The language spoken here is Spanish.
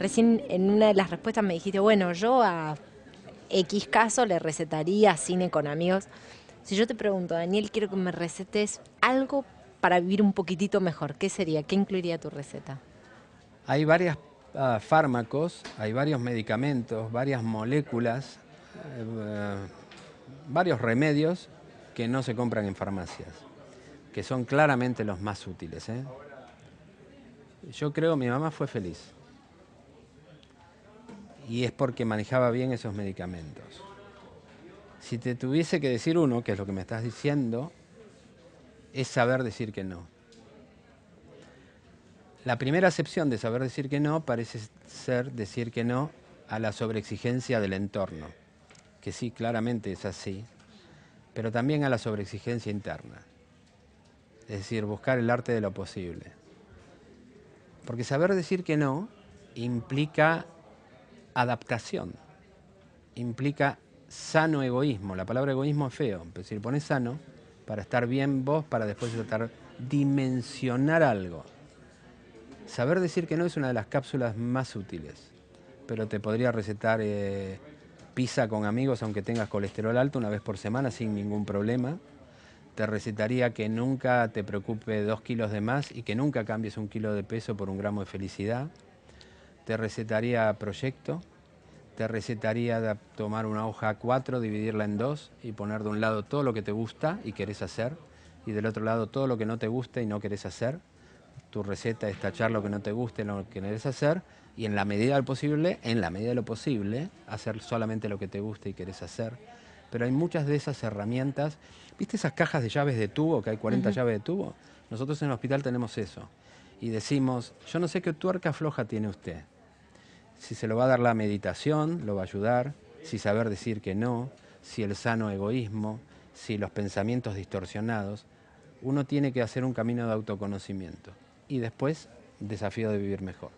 Recién en una de las respuestas me dijiste, bueno, yo a X caso le recetaría cine con amigos. Si yo te pregunto, Daniel, quiero que me recetes algo para vivir un poquitito mejor, ¿qué sería? ¿Qué incluiría tu receta? Hay varios ah, fármacos, hay varios medicamentos, varias moléculas, eh, varios remedios que no se compran en farmacias, que son claramente los más útiles. ¿eh? Yo creo mi mamá fue feliz y es porque manejaba bien esos medicamentos. Si te tuviese que decir uno, que es lo que me estás diciendo, es saber decir que no. La primera acepción de saber decir que no parece ser decir que no a la sobreexigencia del entorno, que sí, claramente es así, pero también a la sobreexigencia interna, es decir, buscar el arte de lo posible. Porque saber decir que no implica adaptación. Implica sano egoísmo. La palabra egoísmo es feo. es decir, pones sano, para estar bien vos, para después tratar dimensionar algo. Saber decir que no es una de las cápsulas más útiles. Pero te podría recetar eh, pizza con amigos aunque tengas colesterol alto una vez por semana sin ningún problema. Te recetaría que nunca te preocupe dos kilos de más y que nunca cambies un kilo de peso por un gramo de felicidad te recetaría proyecto, te recetaría tomar una hoja A4, dividirla en dos y poner de un lado todo lo que te gusta y querés hacer y del otro lado todo lo que no te gusta y no querés hacer. Tu receta es tachar lo que no te guste, lo que querés hacer y en la medida del posible, en la medida de lo posible, hacer solamente lo que te gusta y querés hacer. Pero hay muchas de esas herramientas. ¿Viste esas cajas de llaves de tubo, que hay 40 llaves de tubo? Nosotros en el hospital tenemos eso. Y decimos, yo no sé qué tuerca floja tiene usted si se lo va a dar la meditación, lo va a ayudar, si saber decir que no, si el sano egoísmo, si los pensamientos distorsionados, uno tiene que hacer un camino de autoconocimiento y después desafío de vivir mejor.